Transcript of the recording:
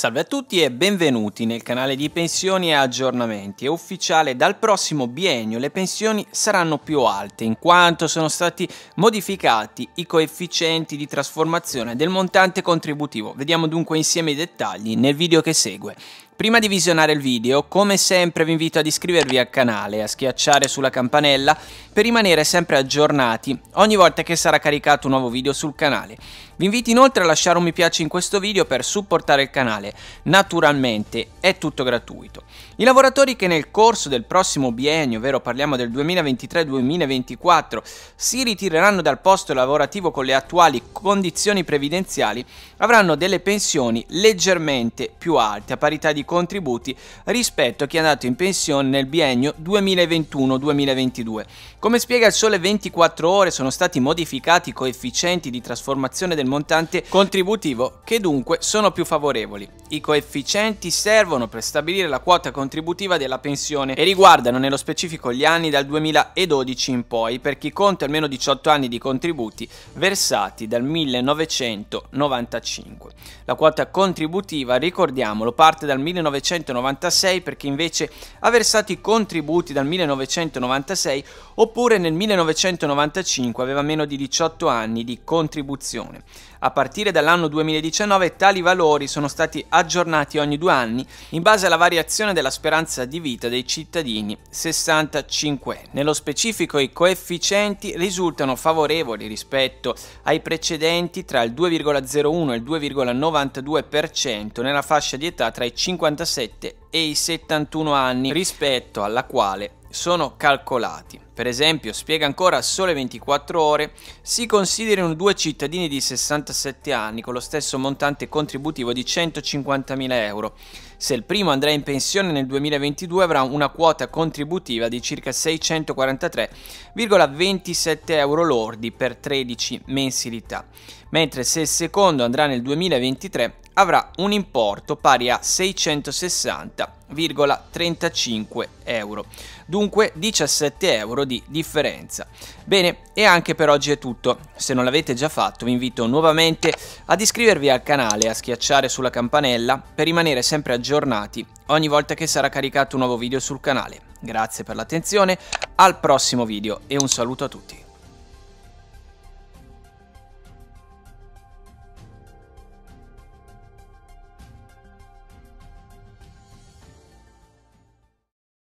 Salve a tutti e benvenuti nel canale di pensioni e aggiornamenti. È ufficiale, dal prossimo biennio le pensioni saranno più alte in quanto sono stati modificati i coefficienti di trasformazione del montante contributivo. Vediamo dunque insieme i dettagli nel video che segue. Prima di visionare il video, come sempre vi invito ad iscrivervi al canale e a schiacciare sulla campanella per rimanere sempre aggiornati ogni volta che sarà caricato un nuovo video sul canale. Vi invito inoltre a lasciare un mi piace in questo video per supportare il canale, naturalmente è tutto gratuito. I lavoratori che nel corso del prossimo biennio, ovvero parliamo del 2023-2024, si ritireranno dal posto lavorativo con le attuali condizioni previdenziali, avranno delle pensioni leggermente più alte a parità di contributi rispetto a chi è andato in pensione nel biennio 2021-2022. Come spiega il Sole 24 Ore sono stati modificati i coefficienti di trasformazione del montante contributivo che dunque sono più favorevoli. I coefficienti servono per stabilire la quota contributiva della pensione e riguardano nello specifico gli anni dal 2012 in poi per chi conta almeno 18 anni di contributi versati dal 1995. La quota contributiva, ricordiamolo, parte dal 1996 per chi invece ha versato i contributi dal 1996 oppure nel 1995 aveva meno di 18 anni di contribuzione. A partire dall'anno 2019 tali valori sono stati addettati aggiornati ogni due anni in base alla variazione della speranza di vita dei cittadini 65. Nello specifico i coefficienti risultano favorevoli rispetto ai precedenti tra il 2,01 e il 2,92% nella fascia di età tra i 57 e i 71 anni rispetto alla quale sono calcolati. Per esempio, spiega ancora sole 24 ore, si considerano due cittadini di 67 anni con lo stesso montante contributivo di 150.000 euro. Se il primo andrà in pensione nel 2022 avrà una quota contributiva di circa 643,27 euro lordi per 13 mensilità, mentre se il secondo andrà nel 2023 avrà un importo pari a 660 euro 35 euro dunque 17 euro di differenza bene e anche per oggi è tutto se non l'avete già fatto vi invito nuovamente ad iscrivervi al canale e a schiacciare sulla campanella per rimanere sempre aggiornati ogni volta che sarà caricato un nuovo video sul canale grazie per l'attenzione al prossimo video e un saluto a tutti